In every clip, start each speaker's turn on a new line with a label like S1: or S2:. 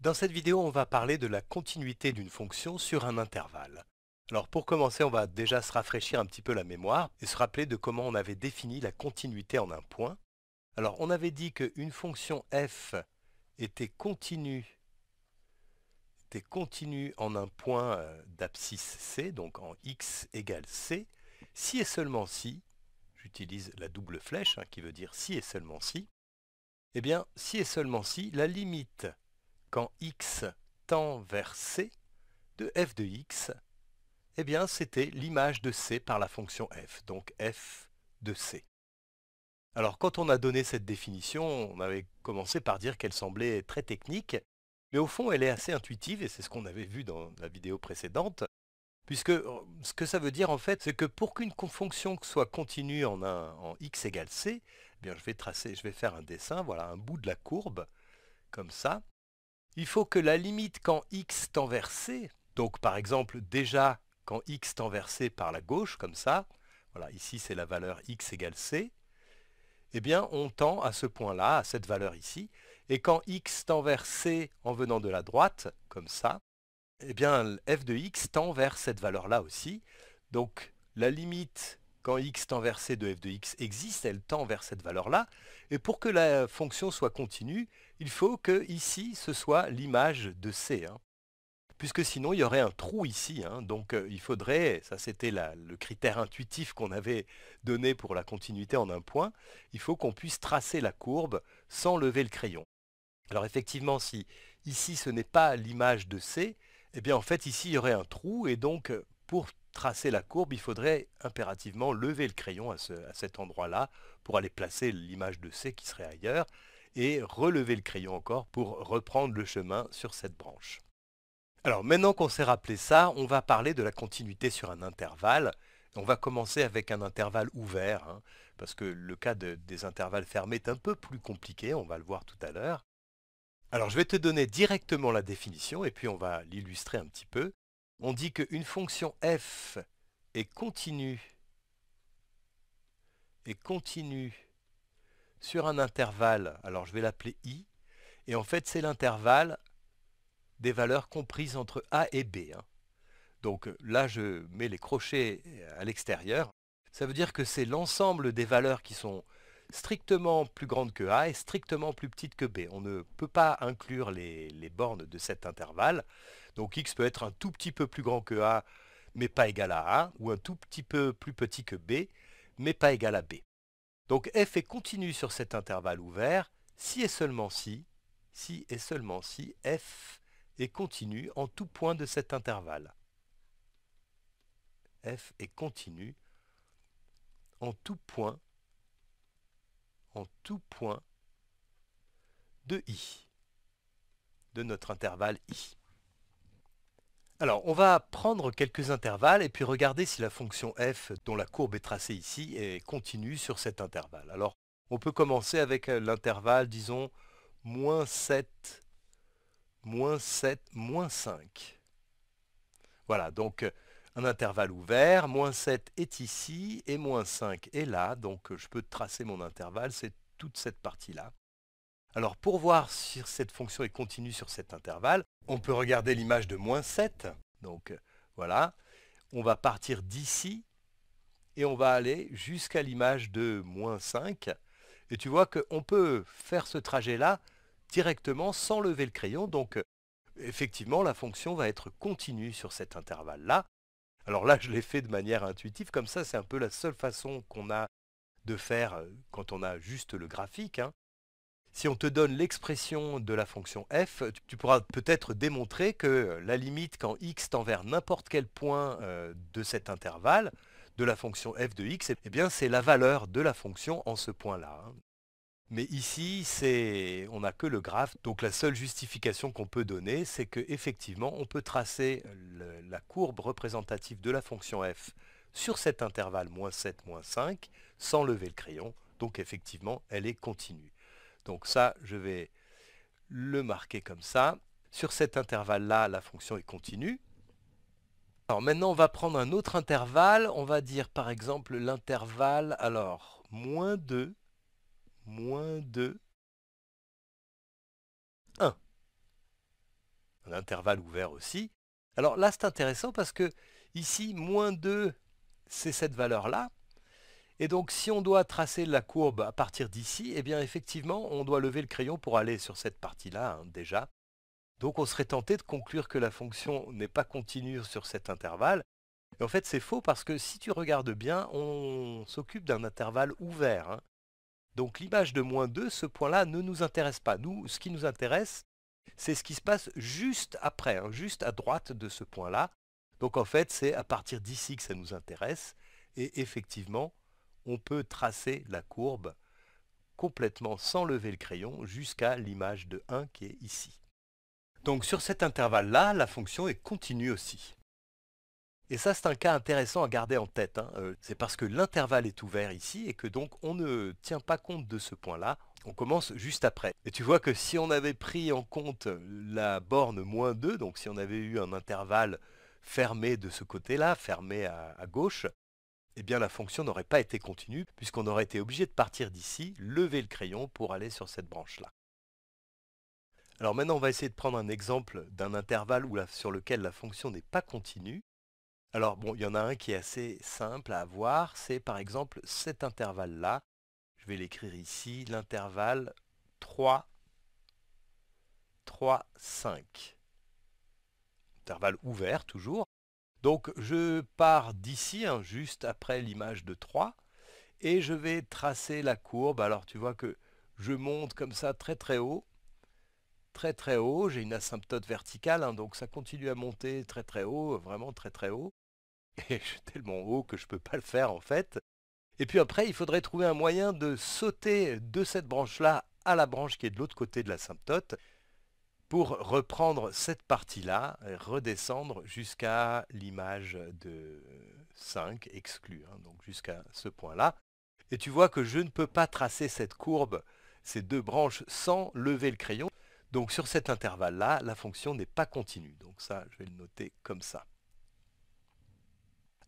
S1: Dans cette vidéo, on va parler de la continuité d'une fonction sur un intervalle. Alors pour commencer, on va déjà se rafraîchir un petit peu la mémoire et se rappeler de comment on avait défini la continuité en un point. Alors on avait dit qu'une fonction f était continue, continue en un point euh, d'abscisse c, donc en x égale c, si et seulement si, j'utilise la double flèche hein, qui veut dire si et seulement si, eh bien si et seulement si, la limite quand x tend vers c de f de x, eh bien c'était l'image de c par la fonction f, donc f de c. Alors quand on a donné cette définition, on avait commencé par dire qu'elle semblait très technique, mais au fond elle est assez intuitive, et c'est ce qu'on avait vu dans la vidéo précédente, puisque euh, ce que ça veut dire en fait, c'est que pour qu'une fonction soit continue en, x égale c, eh bien je vais tracer, je vais faire un dessin, voilà un bout de la courbe, comme ça, il faut que la limite quand x tend vers c, donc par exemple déjà quand x tend vers c par la gauche, comme ça, voilà, ici c'est la valeur x égale c, eh bien on tend à ce point-là, à cette valeur ici, et quand x tend vers c en venant de la droite, comme ça, eh bien f de x tend vers cette valeur-là aussi, donc la limite quand x tend vers c de f de x existe, elle tend vers cette valeur-là. Et pour que la fonction soit continue, il faut que ici, ce soit l'image de c. Hein. Puisque sinon, il y aurait un trou ici. Hein. Donc euh, il faudrait, ça c'était le critère intuitif qu'on avait donné pour la continuité en un point, il faut qu'on puisse tracer la courbe sans lever le crayon. Alors effectivement, si ici ce n'est pas l'image de C, eh bien en fait ici il y aurait un trou et donc pour tracer la courbe, il faudrait impérativement lever le crayon à, cet endroit-là pour aller placer l'image de C qui serait ailleurs et relever le crayon encore pour reprendre le chemin sur cette branche. Alors maintenant qu'on s'est rappelé ça, on va parler de la continuité sur un intervalle. On va commencer avec un intervalle ouvert, hein, parce que le cas des intervalles fermés est un peu plus compliqué, on va le voir tout à l'heure. Alors je vais te donner directement la définition et puis on va l'illustrer un petit peu on dit qu'une fonction f est continue, sur un intervalle, alors je vais l'appeler i, et en fait c'est l'intervalle des valeurs comprises entre a et b. Hein. Donc là je mets les crochets à l'extérieur, ça veut dire que c'est l'ensemble des valeurs qui sont strictement plus grande que A et strictement plus petite que B. On ne peut pas inclure les, bornes de cet intervalle. Donc X peut être un tout petit peu plus grand que A, mais pas égal à A, ou un tout petit peu plus petit que B, mais pas égal à B. Donc f est continu sur cet intervalle ouvert, si et seulement si, si et seulement si f est continue en tout point de cet intervalle. f est continue en tout point en tout point de i, de notre intervalle i. Alors, on va prendre quelques intervalles et puis regarder si la fonction f, dont la courbe est tracée ici, est continue sur cet intervalle. Alors, on peut commencer avec euh, l'intervalle, disons, moins 7, moins 7, moins 5. Voilà, donc euh, un intervalle ouvert, moins 7 est ici et moins 5 est là, donc euh, je peux tracer mon intervalle, c'est toute cette partie-là. Alors pour voir si cette fonction est continue sur cet intervalle, on peut regarder l'image de moins 7, donc euh, voilà, on va partir d'ici et on va aller jusqu'à l'image de moins 5, et tu vois qu'on peut faire ce trajet-là directement sans lever le crayon, donc euh, effectivement la fonction va être continue sur cet intervalle-là, alors là, je l'ai fait de manière intuitive, comme ça, c'est un peu la seule façon qu'on a de faire quand on a juste le graphique. Hein. Si on te donne l'expression de la fonction f, tu pourras peut-être démontrer que la limite quand x tend vers n'importe quel point de cet intervalle de la fonction f de x, eh bien c'est la valeur de la fonction en ce point-là. Hein. Mais ici, on n'a que le graphe, donc la seule justification qu'on peut donner, c'est qu'effectivement, on peut tracer la courbe représentative de la fonction f sur cet intervalle moins 7, moins 5, sans lever le crayon. Donc effectivement, elle est continue. Donc ça, je vais le marquer comme ça. Sur cet intervalle-là, la fonction est continue. Alors maintenant, on va prendre un autre intervalle. On va dire par exemple l'intervalle, alors, moins 2, moins 2, 1. Un intervalle ouvert aussi. Alors là, c'est intéressant parce que ici, moins 2, c'est cette valeur-là. Et donc, si on doit tracer la courbe à partir d'ici, eh bien, effectivement, on doit lever le crayon pour aller sur cette partie-là, hein, déjà. Donc, on serait tenté de conclure que la fonction n'est pas continue sur cet intervalle. Et en fait, c'est faux parce que si tu regardes bien, on s'occupe d'un intervalle ouvert. Hein. Donc, l'image de moins 2, ce point-là, ne nous intéresse pas. Nous, ce qui nous intéresse, c'est ce qui se passe juste après, hein, juste à droite de ce point-là. Donc en fait, c'est à partir d'ici que ça nous intéresse. Et effectivement, on peut tracer la courbe complètement sans lever le crayon jusqu'à l'image de 1 qui est ici. Donc sur cet intervalle-là, la fonction est continue aussi. Et ça, c'est un cas intéressant à garder en tête. Hein, euh, c'est parce que l'intervalle est ouvert ici et que donc on ne tient pas compte de ce point-là, on commence juste après. Et tu vois que si on avait pris en compte la borne moins 2, donc si on avait eu un intervalle fermé de ce côté-là, fermé à, gauche, eh bien la fonction n'aurait pas été continue, puisqu'on aurait été obligé de partir d'ici, lever le crayon pour aller sur cette branche-là. Alors maintenant, on va essayer de prendre un exemple d'un intervalle sur lequel la fonction n'est pas continue. Alors bon, il y en a un qui est assez simple à avoir, c'est par exemple cet intervalle-là, je vais l'écrire ici, l'intervalle 3, 3, 5. Intervalle ouvert toujours. Donc je pars d'ici, hein, juste après l'image de 3, et je vais tracer la courbe. Alors tu vois que je monte comme ça très très haut, très très haut, j'ai une asymptote verticale, hein, donc ça continue à monter très très haut, vraiment très très haut. Et je suis tellement haut que je ne peux pas le faire en fait. Et puis après, il faudrait trouver un moyen de sauter de cette branche-là à la branche qui est de l'autre côté de la symptote pour reprendre cette partie-là, redescendre jusqu'à l'image de 5 exclue, hein, donc jusqu'à ce point-là. Et tu vois que je ne peux pas tracer cette courbe, ces deux branches, sans lever le crayon. Donc sur cet intervalle-là, la fonction n'est pas continue. Donc ça, je vais le noter comme ça.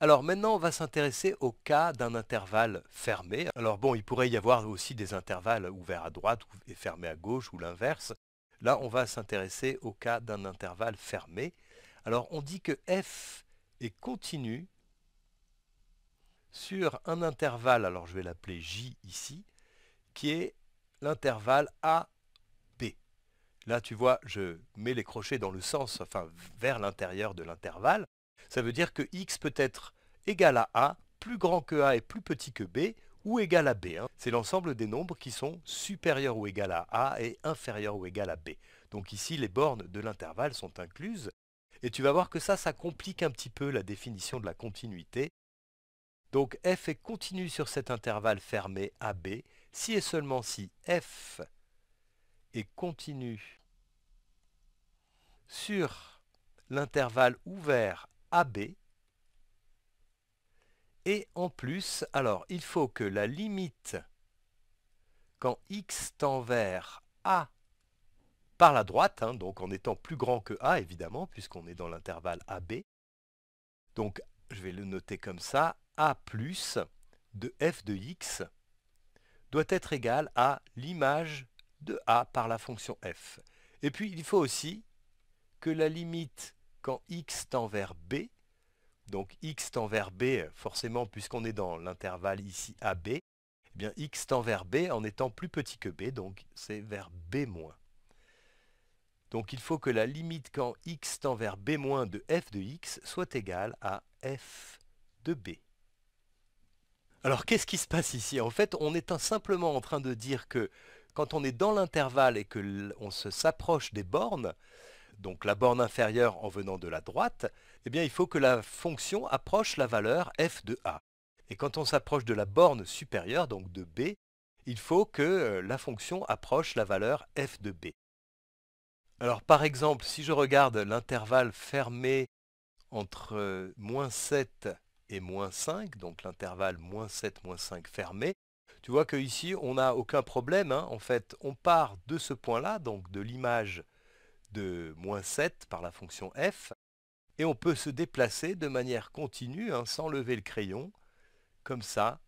S1: Alors maintenant, on va s'intéresser au cas d'un intervalle fermé. Alors bon, il pourrait y avoir aussi des intervalles ouverts à droite et fermés à gauche ou l'inverse. Là, on va s'intéresser au cas d'un intervalle fermé. Alors on dit que f est continu sur un intervalle, alors je vais l'appeler J ici, qui est l'intervalle a, b. Là, tu vois, je mets les crochets dans le sens, enfin vers l'intérieur de l'intervalle. Ça veut dire que x peut être égal à a, plus grand que a et plus petit que b, ou égal à b. Hein. C'est l'ensemble des nombres qui sont supérieurs ou égal à a et inférieurs ou égal à b. Donc ici, les bornes de l'intervalle sont incluses. Et tu vas voir que ça, ça complique un petit peu la définition de la continuité. Donc f est continu sur cet intervalle fermé b] si et seulement si f est continu sur l'intervalle ouvert AB. Et en plus, alors il faut que la limite quand x tend vers A par la droite, hein, donc en étant plus grand que A évidemment, puisqu'on est dans l'intervalle AB, donc je vais le noter comme ça, A plus de f de x doit être égal à l'image de A par la fonction f. Et puis il faut aussi que la limite quand x tend vers b, donc x tend vers b, forcément puisqu'on est dans l'intervalle ici AB, eh bien x tend vers b en étant plus petit que b, donc c'est vers b-. Donc il faut que la limite quand x tend vers b- de f de x soit égale à f de b. Alors qu'est-ce qui se passe ici En fait, on est simplement en train de dire que quand on est dans l'intervalle et que on s'approche des bornes, donc la borne inférieure en venant de la droite, eh bien il faut que la fonction approche la valeur f de a. Et quand on s'approche de la borne supérieure, donc de b, il faut que euh, la fonction approche la valeur f de b. Alors par exemple, si je regarde l'intervalle fermé entre euh, moins 7 et moins 5, donc l'intervalle moins 7, moins 5 fermé, tu vois qu'ici on n'a aucun problème, hein. en fait on part de ce point-là, donc de l'image de moins 7 par la fonction f, et on peut se déplacer de manière continue, hein, sans lever le crayon, comme ça,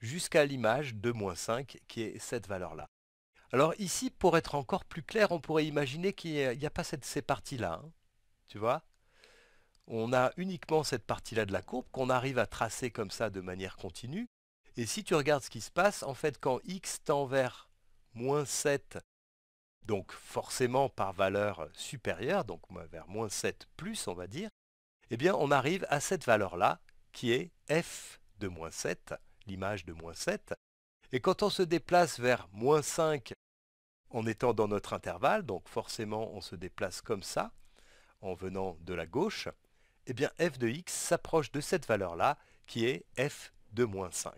S1: jusqu'à l'image de moins 5, qui est cette valeur-là. Alors ici, pour être encore plus clair, on pourrait imaginer qu'il n'y a, pas ces parties-là. Hein, tu vois On a uniquement cette partie-là de la courbe qu'on arrive à tracer comme ça de manière continue. Et si tu regardes ce qui se passe, en fait, quand x tend vers moins 7 donc forcément par valeur supérieure, donc vers moins 7 plus on va dire, eh bien on arrive à cette valeur-là qui est f de moins 7, l'image de moins 7. Et quand on se déplace vers moins 5 en étant dans notre intervalle, donc forcément on se déplace comme ça, en venant de la gauche, eh bien f de x s'approche de cette valeur-là qui est f de moins 5.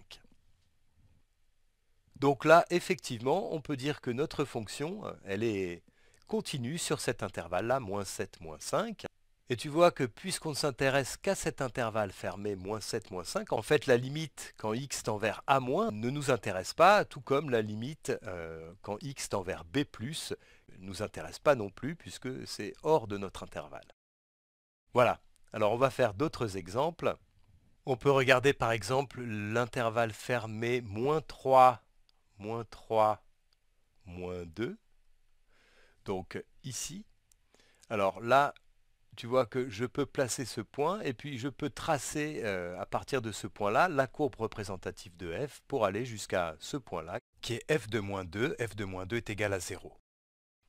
S1: Donc là, effectivement, on peut dire que notre fonction, euh, elle est continue sur cet intervalle-là, moins 7, moins 5. Et tu vois que puisqu'on ne s'intéresse qu'à cet intervalle fermé, moins 7, moins 5, en fait la limite quand x tend vers a- moins ne nous intéresse pas, tout comme la limite euh, quand x tend vers b+, ne nous intéresse pas non plus, puisque c'est hors de notre intervalle. Voilà, alors on va faire d'autres exemples. On peut regarder par exemple l'intervalle fermé moins 3 moins 3, moins 2. Donc ici. Alors là, tu vois que je peux placer ce point et puis je peux tracer euh, à partir de ce point-là la courbe représentative de f pour aller jusqu'à ce point-là qui est f de moins 2. f de moins 2 est égal à 0.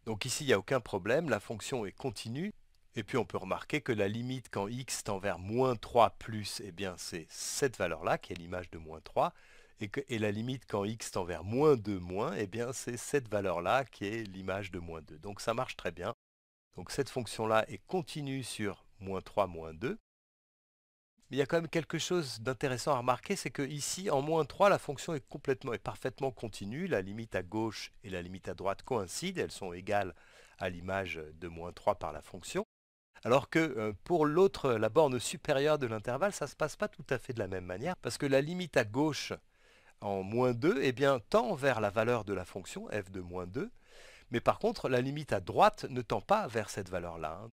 S1: Donc ici, il n'y a aucun problème, la fonction est continue. Et puis on peut remarquer que la limite quand x tend vers moins 3 plus, eh bien c'est cette valeur-là qui est l'image de moins 3. Et, la limite quand x tend vers moins 2, moins, eh bien c'est cette valeur-là qui est l'image de moins 2. Donc ça marche très bien. Donc cette fonction-là est continue sur moins 3, moins 2. Mais il y a quand même quelque chose d'intéressant à remarquer, c'est que ici, en moins 3, la fonction est complètement et parfaitement continue. La limite à gauche et la limite à droite coïncident, elles sont égales à l'image de moins 3 par la fonction. Alors que euh, pour l'autre, la borne supérieure de l'intervalle, ça ne se passe pas tout à fait de la même manière, parce que la limite à gauche en moins 2 eh bien, tend vers la valeur de la fonction f de moins 2, mais par contre, la limite à droite ne tend pas vers cette valeur-là. Hein.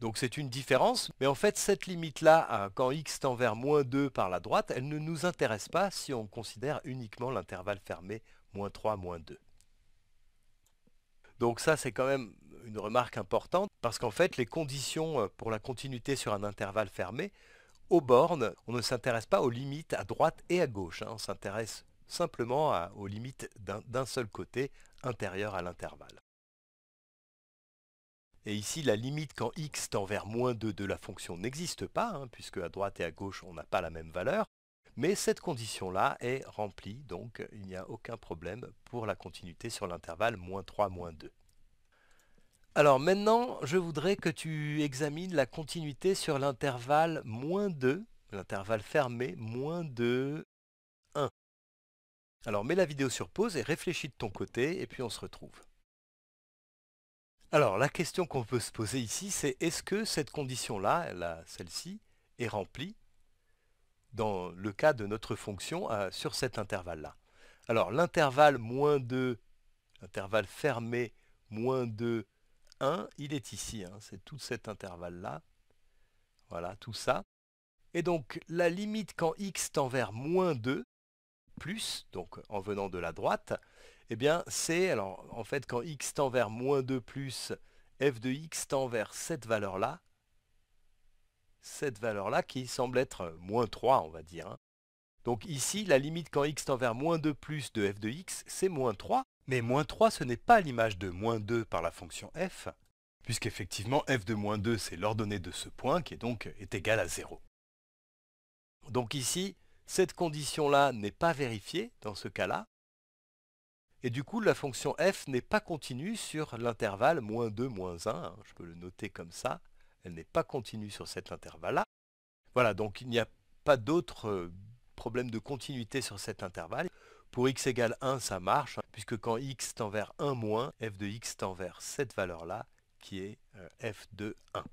S1: Donc c'est une différence, mais en fait cette limite-là, quand x tend vers moins 2 par la droite, elle ne nous intéresse pas si on considère uniquement l'intervalle fermé moins 3, moins 2. Donc ça c'est quand même une remarque importante, parce qu'en fait les conditions euh, pour la continuité sur un intervalle fermé aux bornes. On ne s'intéresse pas aux limites à droite et à gauche. Hein. On s'intéresse simplement aux limites d'un seul côté, intérieur à l'intervalle. Et ici, la limite quand x tend vers moins 2 de la fonction n'existe pas, hein, puisque à droite et à gauche, on n'a pas la même valeur. Mais cette condition-là est remplie, donc il n'y a aucun problème pour la continuité sur l'intervalle moins 3, moins 2. Alors maintenant, je voudrais que tu examines la continuité sur l'intervalle moins 2, l'intervalle fermé, moins 2, 1. Alors mets la vidéo sur pause et réfléchis de ton côté, et puis on se retrouve. Alors la question qu'on peut se poser ici, c'est est-ce que cette condition-là, -là, celle ci est remplie dans le cas de notre fonction euh, sur cet intervalle-là Alors l'intervalle moins 2, l'intervalle fermé, moins 2, 1, il est ici. Hein. C'est tout cet intervalle-là. Voilà, tout ça. Et donc, la limite quand x tend vers moins 2, plus, donc en venant de la droite, eh bien c'est, alors en fait quand x tend vers moins 2 plus, f de x tend vers cette valeur-là, cette valeur-là qui semble être moins 3 on va dire. Hein. Donc ici, la limite quand x tend vers moins 2 plus de f de x, c'est moins 3, mais moins 3, ce n'est pas l'image de moins 2 par la fonction f, puisqu'effectivement f de moins 2, c'est l'ordonnée de ce point, qui est donc égale à 0. Donc ici, cette condition-là n'est pas vérifiée dans ce cas-là, et du coup, la fonction f n'est pas continue sur l'intervalle moins 2, moins 1, hein, je peux le noter comme ça, elle n'est pas continue sur cet intervalle-là. Voilà, donc il n'y a pas d'autre euh, problème de continuité sur cet intervalle. Pour x égale 1, ça marche, puisque quand x tend vers 1 moins, f de x tend vers cette valeur-là, qui est euh, f de 1.